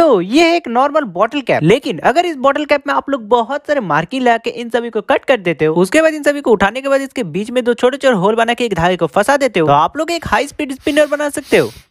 तो ये एक नॉर्मल बॉटल कैप लेकिन अगर इस बॉटल कैप में आप लोग बहुत सारे मार्किंग लगा के इन सभी को कट कर देते हो उसके बाद इन सभी को उठाने के बाद इसके बीच में दो छोटे छोटे होल बना के एक धागे को फंसा देते हो तो आप लोग एक हाई स्पीड स्पिनर बना सकते हो